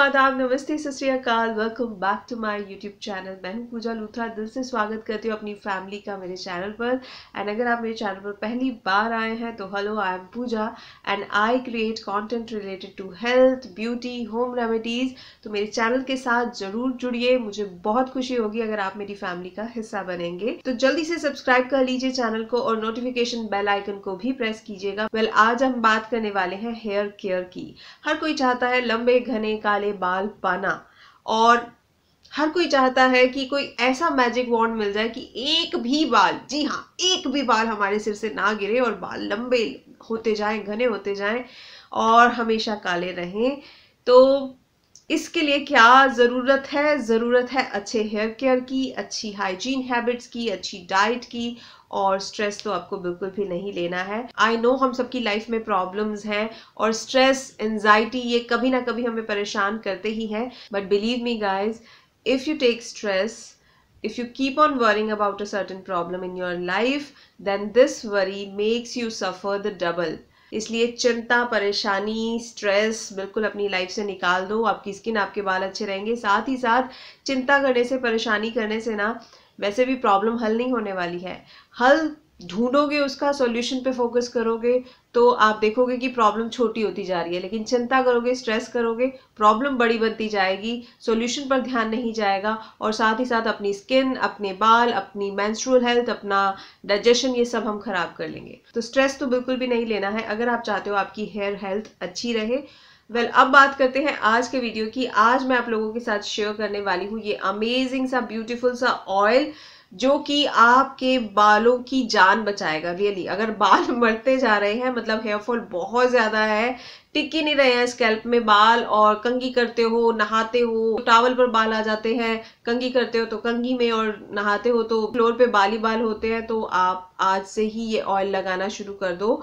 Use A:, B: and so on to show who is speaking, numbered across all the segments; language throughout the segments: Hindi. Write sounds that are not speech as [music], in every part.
A: आदाब नमस्ते सत्याकाल welcome back to my YouTube channel मैं हूं पूजा लूथरा दिल से स्वागत करती हूं अपनी फैमिली का मेरे चैनल पर एंड अगर आप मेरे चैनल पर पहली बार आए हैं तो hello I am Pooja and I create content related to health beauty home remedies तो मेरे चैनल के साथ ज़रूर जुड़िए मुझे बहुत खुशी होगी अगर आप मेरी फैमिली का हिस्सा बनेंगे तो जल्दी से सब्सक्राइब कर लीजिए चैनल को और नोटिफिकेशन बेल आइकन को भी प्रेस कीजिएगा वेल आज हम बात करने वाले हैं हेयर केयर की हर कोई चाहता है लंबे घने काले बाल पाना और हर कोई चाहता है कि कोई ऐसा मैजिक वॉन्ड मिल जाए कि एक भी बाल जी हाँ एक भी बाल हमारे सिर से ना गिरे और बाल लंबे होते जाएं घने होते जाएं और हमेशा काले रहें तो इसके लिए क्या ज़रूरत है ज़रूरत है अच्छे हेयर केयर की अच्छी हाइजीन हैबिट्स की अच्छी डाइट की और स्ट्रेस तो आपको बिल्कुल भी नहीं लेना है आई नो हम सबकी लाइफ में प्रॉब्लम्स हैं और स्ट्रेस एनजाइटी ये कभी ना कभी हमें परेशान करते ही हैं but believe me guys if you take stress if you keep on worrying about a certain problem in your life then this worry makes you suffer the double इसलिए चिंता परेशानी स्ट्रेस बिल्कुल अपनी लाइफ से निकाल दो आपकी स्किन आपके बाल अच्छे रहेंगे साथ ही साथ चिंता करने से परेशानी करने से ना वैसे भी प्रॉब्लम हल नहीं होने वाली है हल ढूंढोगे उसका सॉल्यूशन पे फोकस करोगे तो आप देखोगे कि प्रॉब्लम छोटी होती जा रही है लेकिन चिंता करोगे स्ट्रेस करोगे प्रॉब्लम बड़ी बनती जाएगी सॉल्यूशन पर ध्यान नहीं जाएगा और साथ ही साथ अपनी स्किन अपने बाल अपनी मैंस्ट्रुअल हेल्थ अपना डाइजेशन ये सब हम खराब कर लेंगे तो स्ट्रेस तो बिल्कुल भी नहीं लेना है अगर आप चाहते हो आपकी हेयर हेल्थ अच्छी रहे वेल well, अब बात करते हैं आज के वीडियो की आज मैं आप लोगों के साथ शेयर करने वाली हूँ ये अमेजिंग सा ब्यूटीफुल सा ऑयल जो कि आपके बालों की जान बचाएगा रियली अगर बाल [laughs] मरते जा रहे हैं मतलब हेयरफॉल बहुत ज़्यादा है टिक ही नहीं रहे हैं स्कैल्प में बाल और कंगी करते हो नहाते हो टावल पर बाल आ जाते हैं कंगी करते हो तो कंगी में और नहाते हो तो फ्लोर पे बाली बाल होते हैं तो आप आज से ही ये ऑयल लगाना शुरू कर दो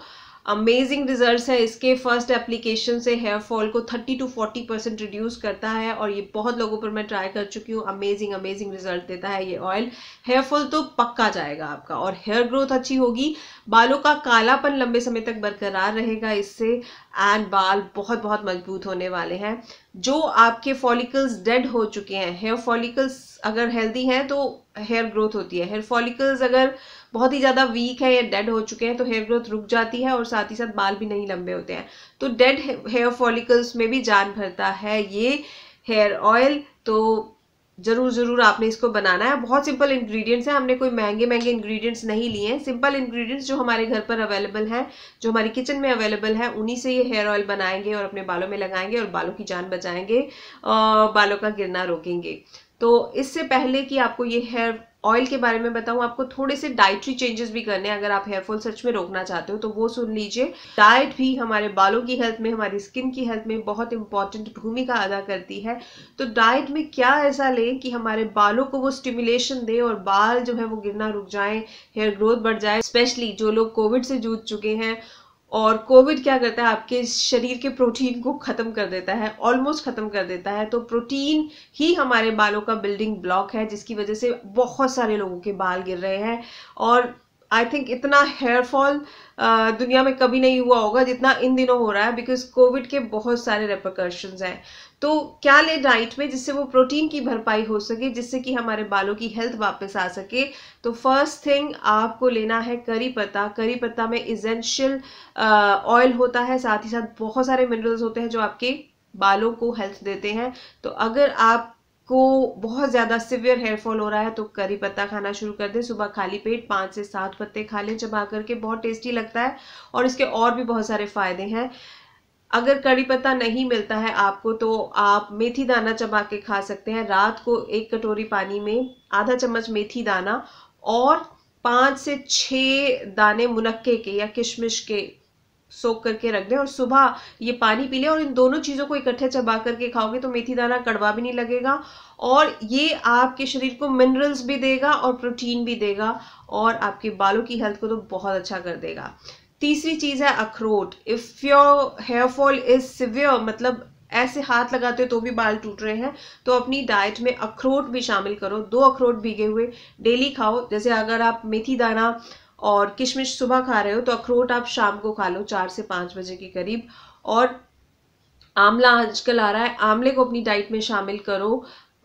A: अमेजिंग रिजल्ट्स है इसके फर्स्ट एप्लीकेशन से हेयर फॉल को 30 टू 40 परसेंट रिड्यूस करता है और ये बहुत लोगों पर मैं ट्राई कर चुकी हूँ अमेजिंग अमेजिंग रिजल्ट देता है ये ऑयल हेयर फॉल तो पक्का जाएगा आपका और हेयर ग्रोथ अच्छी होगी बालों का कालापन लंबे समय तक बरकरार रहेगा इससे एंड बाल बहुत बहुत मजबूत होने वाले हैं जो आपके फॉलिकल्स डेड हो चुके हैं हेयर फॉलिकल्स अगर हेल्दी हैं तो हेयर ग्रोथ होती है हेयर फॉलिकल्स अगर बहुत ही ज़्यादा वीक है या डेड हो चुके हैं तो हेयर ग्रोथ रुक जाती है और साथ ही साथ बाल भी नहीं लंबे होते हैं तो डेड हेयर फॉलिकल्स में भी जान भरता है ये हेयर ऑयल तो ज़रूर ज़रूर आपने इसको बनाना है बहुत सिंपल इंग्रेडिएंट्स हैं हमने कोई महंगे महंगे इंग्रेडिएंट्स नहीं लिए हैं सिंपल इंग्रेडिएंट्स जो हमारे घर पर अवेलेबल हैं जो हमारी किचन में अवेलेबल है उन्हीं से ये हेयर ऑयल बनाएंगे और अपने बालों में लगाएंगे और बालों की जान बचाएंगे और बालों का गिरना रोकेंगे तो इससे पहले कि आपको ये हेयर ऑयल के बारे में बताऊं आपको थोड़े से डाइटरी चेंजेस भी करने हैं अगर आप हेयरफॉल सच में रोकना चाहते हो तो वो सुन लीजिए डाइट भी हमारे बालों की हेल्थ में हमारी स्किन की हेल्थ में बहुत इंपॉर्टेंट भूमिका अदा करती है तो डाइट में क्या ऐसा लें कि हमारे बालों को वो स्टिमुलेशन दे और बाल जो है वो गिरना रुक जाए हेयर ग्रोथ बढ़ जाए स्पेशली जो लोग कोविड से जूझ चुके हैं और कोविड क्या करता है आपके शरीर के प्रोटीन को ख़त्म कर देता है ऑलमोस्ट ख़त्म कर देता है तो प्रोटीन ही हमारे बालों का बिल्डिंग ब्लॉक है जिसकी वजह से बहुत सारे लोगों के बाल गिर रहे हैं और आई थिंक इतना हेयर फॉल दुनिया में कभी नहीं हुआ होगा जितना इन दिनों हो रहा है बिकॉज कोविड के बहुत सारे रेपरकर्शंस हैं तो क्या ले डाइट में जिससे वो प्रोटीन की भरपाई हो सके जिससे कि हमारे बालों की हेल्थ वापस आ सके तो फर्स्ट थिंग आपको लेना है करी पत्ता करी पत्ता में इजेंशियल ऑयल होता है साथ ही साथ बहुत सारे मिनरल्स होते हैं जो आपके बालों को हेल्थ देते हैं तो अगर आप को बहुत ज़्यादा सिवियर हेयर फॉल हो रहा है तो करी पत्ता खाना शुरू कर दें सुबह खाली पेट पाँच से सात पत्ते खा लें चबा करके बहुत टेस्टी लगता है और इसके और भी बहुत सारे फ़ायदे हैं अगर कड़ी पत्ता नहीं मिलता है आपको तो आप मेथी दाना चबा के खा सकते हैं रात को एक कटोरी पानी में आधा चम्मच मेथी दाना और पाँच से छः दाने मुनक्के के या किशमिश के सोख करके रख दें और सुबह ये पानी पी लें और इन दोनों चीज़ों को इकट्ठे चबा करके खाओगे तो मेथी दाना कड़वा भी नहीं लगेगा और ये आपके शरीर को मिनरल्स भी देगा और प्रोटीन भी देगा और आपके बालों की हेल्थ को तो बहुत अच्छा कर देगा तीसरी चीज़ है अखरोट if your hair fall is severe मतलब ऐसे हाथ लगाते हो तो भी बाल टूट रहे हैं तो अपनी डाइट में अखरोट भी शामिल करो दो अखरोट भीगे हुए डेली खाओ जैसे अगर आप मेथी दाना और किशमिश सुबह खा रहे हो तो अखरोट आप शाम को खा लो चार से पाँच बजे के करीब और आंवला आजकल आ रहा है आंवले को अपनी डाइट में शामिल करो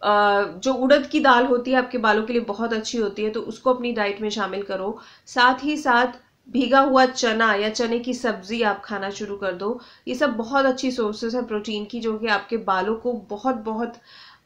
A: जो उड़द की दाल होती है आपके बालों के लिए बहुत अच्छी होती है तो उसको अपनी डाइट में शामिल करो साथ ही साथ भीगा हुआ चना या चने की सब्ज़ी आप खाना शुरू कर दो ये सब बहुत अच्छी सोर्सेस है प्रोटीन की जो कि आपके बालों को बहुत बहुत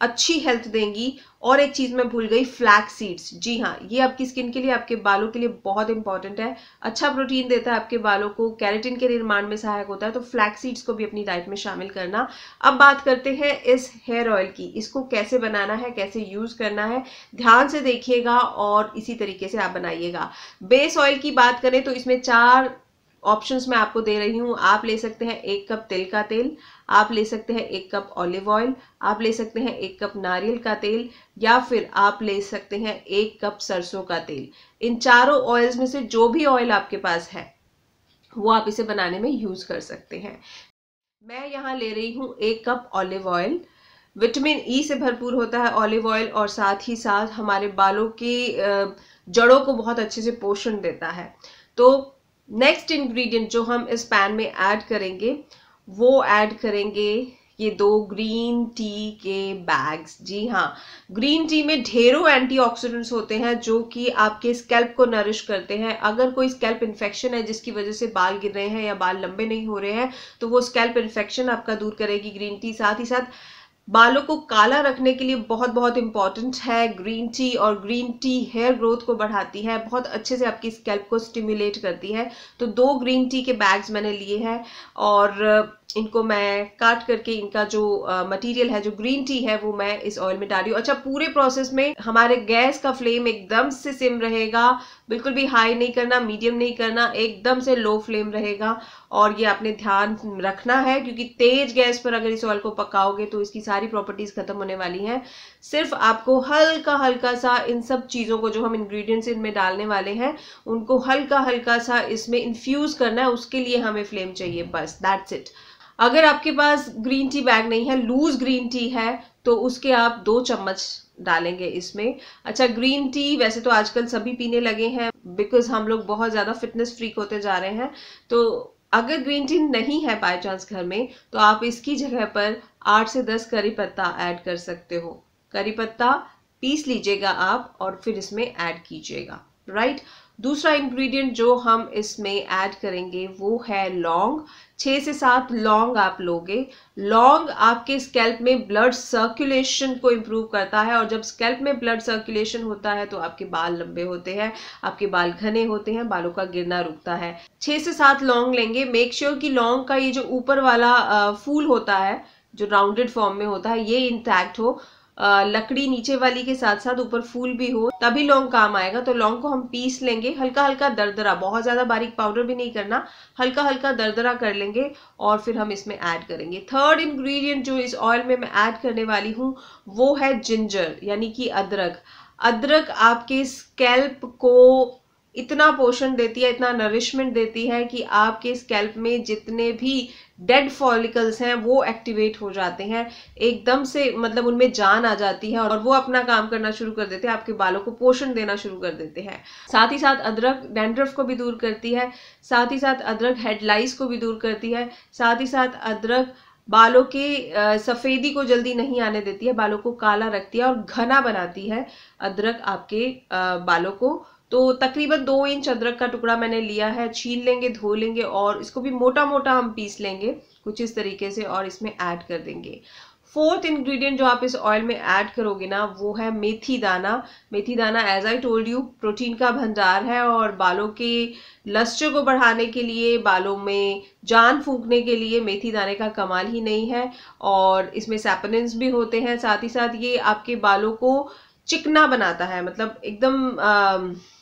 A: अच्छी हेल्थ देंगी और एक चीज़ मैं भूल गई फ्लैक सीड्स जी हाँ ये आपकी स्किन के लिए आपके बालों के लिए बहुत इंपॉर्टेंट है अच्छा प्रोटीन देता है आपके बालों को कैरेटिन के निर्माण में सहायक होता है तो फ्लैक सीड्स को भी अपनी डाइट में शामिल करना अब बात करते हैं इस हेयर ऑयल की इसको कैसे बनाना है कैसे यूज़ करना है ध्यान से देखिएगा और इसी तरीके से आप बनाइएगा बेस ऑयल की बात करें तो इसमें चार ऑप्शंस मैं आपको दे रही हूँ आप ले सकते हैं एक कप तिल का तेल आप ले सकते हैं एक कप ऑलिव ऑयल आप ले सकते हैं एक कप नारियल का तेल या फिर आप ले सकते हैं एक कप सरसों का तेल इन चारों ऑयल्स में से जो भी ऑयल आपके पास है वो आप इसे बनाने में यूज़ कर सकते हैं मैं यहाँ ले रही हूँ एक cup olive oil vitamin E e से भरपूर होता है ऑलिव ऑयल और साथ ही साथ हमारे बालों की जड़ों को बहुत अच्छे से पोषण देता है तो नेक्स्ट इंग्रेडिएंट जो हम इस पैन में ऐड करेंगे वो ऐड करेंगे ये दो ग्रीन टी के बैग्स जी हाँ ग्रीन टी में ढेरों एंटीऑक्सीडेंट्स होते हैं जो कि आपके स्कैल्प को नरिश करते हैं अगर कोई स्कैल्प इन्फेक्शन है जिसकी वजह से बाल गिर रहे हैं या बाल लंबे नहीं हो रहे हैं तो वो स्कैल्प इन्फेक्शन आपका दूर करेगी ग्रीन टी साथ ही साथ बालों को काला रखने के लिए बहुत बहुत इंपॉर्टेंट है ग्रीन टी और ग्रीन टी हेयर ग्रोथ को बढ़ाती है बहुत अच्छे से आपकी स्कैल्प को स्टिमुलेट करती है तो दो ग्रीन टी के बैग्स मैंने लिए हैं और इनको मैं काट करके इनका जो मटेरियल है जो ग्रीन टी है वो मैं इस ऑयल में डाली हूँ अच्छा पूरे प्रोसेस में हमारे गैस का फ्लेम एकदम से सिम रहेगा बिल्कुल भी हाई नहीं करना मीडियम नहीं करना एकदम से लो फ्लेम रहेगा और ये आपने ध्यान रखना है क्योंकि तेज गैस पर अगर इस ऑयल को पकाओगे तो इसकी सारी प्रॉपर्टीज़ ख़त्म होने वाली हैं सिर्फ आपको हल्का हल्का सा इन सब चीज़ों को जो हम इंग्रेडिएंट्स इनमें डालने वाले हैं उनको हल्का हल्का सा इसमें इन्फ्यूज़ करना है उसके लिए हमें फ्लेम चाहिए बस दैट्स इट अगर आपके पास ग्रीन टी बैग नहीं है लूज़ ग्रीन टी है तो उसके आप दो चम्मच डालेंगे इसमें अच्छा ग्रीन टी वैसे तो आजकल सभी पीने लगे हैं बिकॉज हम लोग बहुत ज़्यादा फिटनेस फ्रीक होते जा रहे हैं तो अगर ग्रीन टी नहीं है बाय चांस घर में तो आप इसकी जगह पर आठ से दस करी पत्ता ऐड कर सकते हो करी पत्ता पीस लीजिएगा आप और फिर इसमें ऐड कीजिएगा राइट right? दूसरा इंग्रेडिएंट जो हम इसमें ऐड करेंगे वो है लौंग छः से सात लौंग आप लोगे लौंग आपके स्कैल्प में ब्लड सर्कुलेशन को इम्प्रूव करता है और जब स्कैल्प में ब्लड सर्कुलेशन होता है तो आपके बाल लंबे होते हैं आपके बाल घने होते हैं बालों का गिरना रुकता है छः से सात लौंग लेंगे मेक श्योर sure कि लौंग का ये जो ऊपर वाला फूल होता है जो राउंडेड फॉर्म में होता है ये इंटैक्ट हो लकड़ी नीचे वाली के साथ साथ ऊपर फूल भी हो तभी लौंग काम आएगा तो लौंग को हम पीस लेंगे हल्का हल्का दरदरा बहुत ज़्यादा बारीक पाउडर भी नहीं करना हल्का हल्का दरदरा कर लेंगे और फिर हम इसमें ऐड करेंगे थर्ड इंग्रेडिएंट जो इस ऑयल में मैं ऐड करने वाली हूँ वो है जिंजर यानी कि अदरक अदरक आपके स्कैल्प को इतना पोषण देती है इतना नरिशमेंट देती है कि आपके स्कैल्प में जितने भी डेड फॉलिकल्स हैं वो एक्टिवेट हो जाते हैं एकदम से मतलब उनमें जान आ जाती है और वो अपना काम करना शुरू कर देते हैं आपके बालों को पोषण देना शुरू कर देते हैं साथ ही साथ अदरक डेंड्रफ को भी दूर करती है साथ ही साथ अदरक हेडलाइस को भी दूर करती है साथ ही साथ अदरक बालों के सफ़ेदी को जल्दी नहीं आने देती है बालों को काला रखती है और घना बनाती है अदरक आपके बालों को तो तकरीबन दो इंच अदरक का टुकड़ा मैंने लिया है छील लेंगे धो लेंगे और इसको भी मोटा मोटा हम पीस लेंगे कुछ इस तरीके से और इसमें ऐड कर देंगे फोर्थ इंग्रेडिएंट जो आप इस ऑयल में ऐड करोगे ना वो है मेथी दाना मेथी दाना as I told you protein का भंडार है और बालों के लस्टर को बढ़ाने के लिए बालों में जान फूकने के लिए मेथी दाने का कमाल ही नहीं है और इसमें सेपनिन्स भी होते हैं साथ ही साथ ये आपके बालों को चिकना बनाता है मतलब एकदम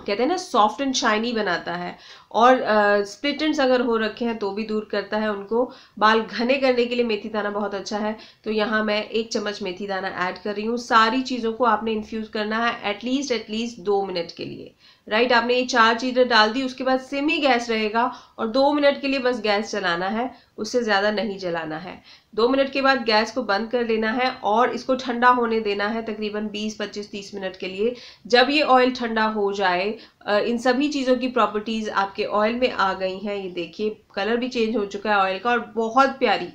A: कहते हैं ना सॉफ्ट एंड शाइनी बनाता है और स्प्लिट अगर हो रखे हैं तो भी दूर करता है उनको बाल घने करने के लिए मेथी दाना बहुत अच्छा है तो यहाँ मैं एक चम्मच मेथी दाना ऐड कर रही हूँ सारी चीज़ों को आपने इन्फ्यूज़ करना है एटलीस्ट एटलीस्ट दो मिनट के लिए राइट right, आपने ये चार चीज़ें डाल दी उसके बाद सिम ही गैस रहेगा और दो मिनट के लिए बस गैस चलाना है उससे ज़्यादा नहीं जलाना है दो मिनट के बाद गैस को बंद कर देना है और इसको ठंडा होने देना है तकरीबन 20 25 30 मिनट के लिए जब ये ऑयल ठंडा हो जाए इन सभी चीज़ों की प्रॉपर्टीज़ आपके ऑयल में आ गई हैं ये देखिए कलर भी चेंज हो चुका है ऑयल का और बहुत प्यारी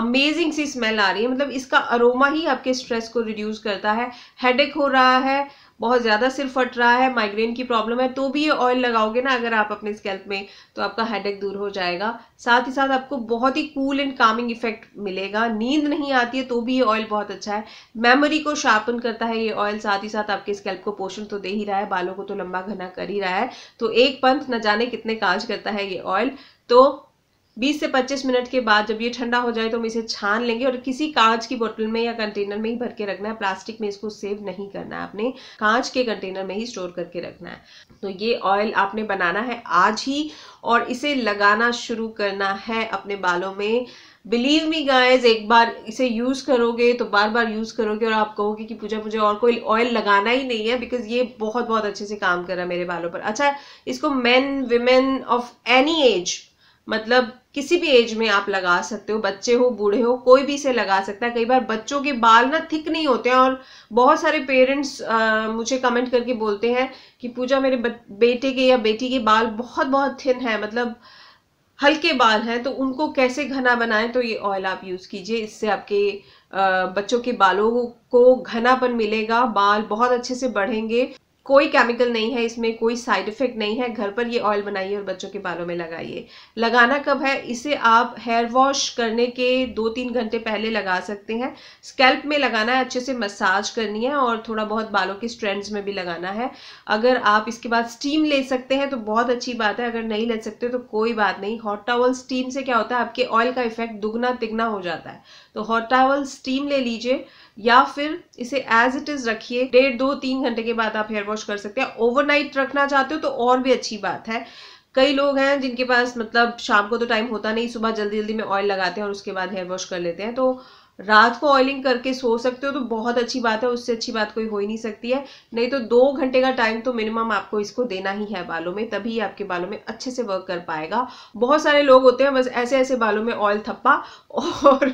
A: अमेजिंग सी स्मेल आ रही है मतलब इसका अरोमा ही आपके स्ट्रेस को रिड्यूस करता है हेडेक हो रहा है बहुत ज़्यादा सिर फट रहा है माइग्रेन की प्रॉब्लम है तो भी ये ऑयल लगाओगे ना अगर आप अपने स्केल्प में तो आपका हेडेक दूर हो जाएगा साथ ही साथ आपको बहुत ही कूल एंड कामिंग इफेक्ट मिलेगा नींद नहीं आती है तो भी ये ऑयल बहुत अच्छा है मेमोरी को शार्पन करता है ये ऑयल साथ ही साथ आपके स्केल्प को पोषण तो दे ही रहा है बालों को तो लंबा घना कर ही रहा है तो एक पंथ न जाने कितने काज करता है ये ऑयल तो 20 से 25 मिनट के बाद जब ये ठंडा हो जाए तो हम इसे छान लेंगे और किसी कांच की बोतल में या कंटेनर में ही भर के रखना है प्लास्टिक में इसको सेव नहीं करना है आपने कांच के कंटेनर में ही स्टोर करके रखना है तो ये ऑयल आपने बनाना है आज ही और इसे लगाना शुरू करना है अपने बालों में बिलीव मी गाइज एक बार इसे यूज़ करोगे तो बार बार यूज़ करोगे और आप कहोगे कि पूजा मुझे और कोई ऑयल लगाना ही नहीं है बिकॉज ये बहुत बहुत अच्छे से काम कर रहा है मेरे बालों पर अच्छा इसको men women of any age मतलब किसी भी एज में आप लगा सकते हो बच्चे हो बूढ़े हो कोई भी इसे लगा सकता है कई बार बच्चों के बाल ना थिक नहीं होते हैं और बहुत सारे पेरेंट्स आ, मुझे कमेंट करके बोलते हैं कि पूजा मेरे बेटे के या बेटी के बाल बहुत बहुत थिन है मतलब हल्के बाल हैं तो उनको कैसे घना बनाएं तो ये ऑयल आप यूज़ कीजिए इससे आपके बच्चों के बालों को घनापन मिलेगा बाल बहुत अच्छे से बढ़ेंगे कोई केमिकल नहीं है इसमें कोई साइड इफेक्ट नहीं है घर पर ये ऑयल बनाइए और बच्चों के बालों में लगाइए लगाना कब है इसे आप हेयर वॉश करने के दो तीन घंटे पहले लगा सकते हैं स्कैल्प में लगाना है अच्छे से मसाज करनी है और थोड़ा बहुत बालों के स्ट्रेंड्स में भी लगाना है अगर आप इसके बाद स्टीम ले सकते हैं तो बहुत अच्छी बात है अगर नहीं ले सकते तो कोई बात नहीं हॉट टावल स्टीम से क्या होता है आपके ऑयल का इफेक्ट दुगना तिगना हो जाता है तो हॉट टावल स्टीम ले लीजिए या फिर इसे एज इट इज रखिए डेढ़ दो तीन घंटे के बाद आप हेयर वॉश कर सकते हैं ओवरनाइट रखना चाहते हो तो और भी अच्छी बात है कई लोग हैं जिनके पास मतलब शाम को तो टाइम होता नहीं सुबह जल्दी जल्दी में ऑयल लगाते हैं और उसके बाद हेयर वॉश कर लेते हैं तो रात को ऑयलिंग करके सो सकते हो तो बहुत अच्छी बात है उससे अच्छी बात कोई हो ही नहीं सकती है नहीं तो दो घंटे का टाइम तो मिनिमम आपको इसको देना ही है बालों में तभी आपके बालों में अच्छे से वर्क कर पाएगा बहुत सारे लोग होते हैं बस ऐसे ऐसे बालों में ऑयल थप्पा और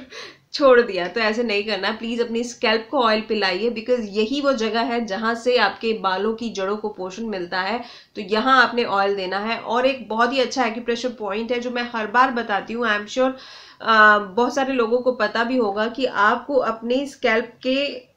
A: छोड़ दिया तो ऐसे नहीं करना प्लीज़ अपनी स्कैल्प को ऑयल पिलाइए बिकॉज यही वो जगह है जहाँ से आपके बालों की जड़ों को पोषण मिलता है तो यहाँ आपने ऑयल देना है और एक बहुत ही अच्छा एक्यूप्रेशर पॉइंट है जो मैं हर बार बताती हूँ आई एम श्योर बहुत सारे लोगों को पता भी होगा कि आपको अपने स्कैल्प के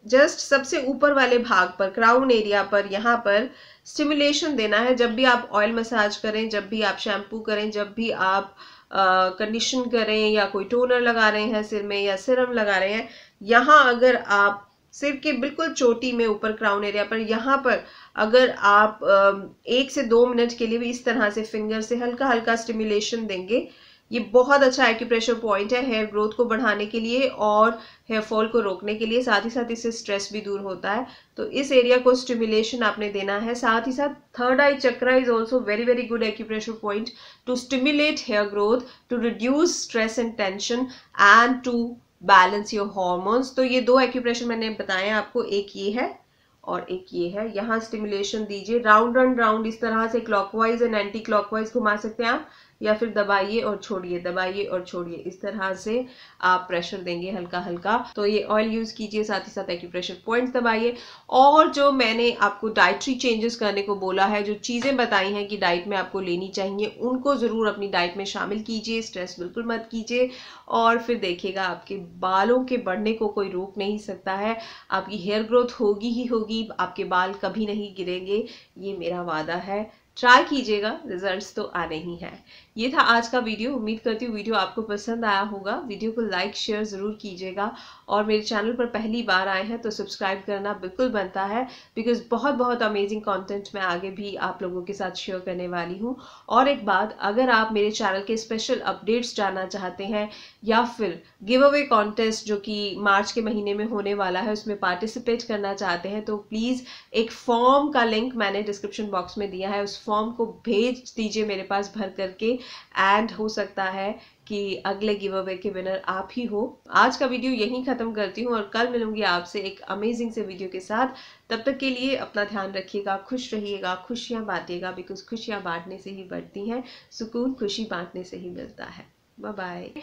A: जस्ट सबसे ऊपर वाले भाग पर क्राउन एरिया पर यहाँ पर स्टिमुलेशन देना है जब भी आप ऑयल मसाज करें जब भी आप शैम्पू करें जब भी आप कंडीशन कर रहे हैं या कोई टोनर लगा रहे हैं सिर में या सिरम लगा रहे हैं यहाँ अगर आप सिर के बिल्कुल चोटी में ऊपर क्राउन एरिया पर यहाँ पर अगर आप एक से दो मिनट के लिए भी इस तरह से फिंगर से हल्का हल्का स्टिमुलेशन देंगे ये बहुत अच्छा एक्यूप्रेशर पॉइंट है हेयर ग्रोथ को बढ़ाने के लिए और हेयर फॉल को रोकने के लिए साथ ही साथ इससे स्ट्रेस भी दूर होता है तो इस एरिया को स्टिमुलेशन आपने देना है साथ ही साथ third eye chakra is also very very good acupressure point to stimulate hair growth to reduce stress and tension and to balance your hormones तो ये दो एक्यूप्रेशर मैंने बताए आपको एक ये है और एक ये है यहाँ स्टिमुलेशन दीजिए राउंड एंड राउंड इस तरह से क्लॉकवाइज एंड एंटी क्लॉकवाइज घुमा सकते हैं आप या फिर दबाइए और छोड़िए दबाइए और छोड़िए इस तरह से आप प्रेशर देंगे हल्का हल्का तो ये ऑयल यूज़ कीजिए साथ ही साथ एक्यूप्रेशर पॉइंट दबाइए और जो मैंने आपको डाइट्री चेंजेस करने को बोला है जो चीज़ें बताई हैं कि डाइट में आपको लेनी चाहिए उनको ज़रूर अपनी डाइट में शामिल कीजिए स्ट्रेस बिल्कुल मत कीजिए और फिर देखिएगा आपके बालों के बढ़ने को कोई रोक नहीं सकता है आपकी हेयर ग्रोथ होगी ही होगी आपके बाल कभी नहीं गिरेंगे ये मेरा वादा है ट्राई कीजिएगा रिजल्ट्स तो आने ही हैं ये था आज का वीडियो उम्मीद करती हूँ वीडियो आपको पसंद आया होगा वीडियो को लाइक शेयर ज़रूर कीजिएगा और मेरे चैनल पर पहली बार आए हैं तो सब्सक्राइब करना बिल्कुल बनता है बिकॉज बहुत बहुत अमेजिंग कंटेंट मैं आगे भी आप लोगों के साथ शेयर करने वाली हूँ और एक बात अगर आप मेरे चैनल के स्पेशल अपडेट्स जानना चाहते हैं या फिर गिव अवे कॉन्टेस्ट जो कि मार्च के महीने में होने वाला है उसमें पार्टिसिपेट करना चाहते हैं तो प्लीज़ एक फॉर्म का लिंक मैंने डिस्क्रिप्शन बॉक्स में दिया है उस फॉर्म को भेज दीजिए मेरे पास भर करके एंड हो सकता है कि अगले गिव अवे के विनर आप ही हो आज का वीडियो यहीं ख़त्म करती हूँ और कल मिलूंगी आपसे एक अमेजिंग से वीडियो के साथ तब तक के लिए अपना ध्यान रखिएगा खुश रहिएगा खुशियाँ बांटिएगा बिकॉज खुशियाँ बांटने से ही बढ़ती हैं सुकून खुशी बांटने से ही मिलता है बाय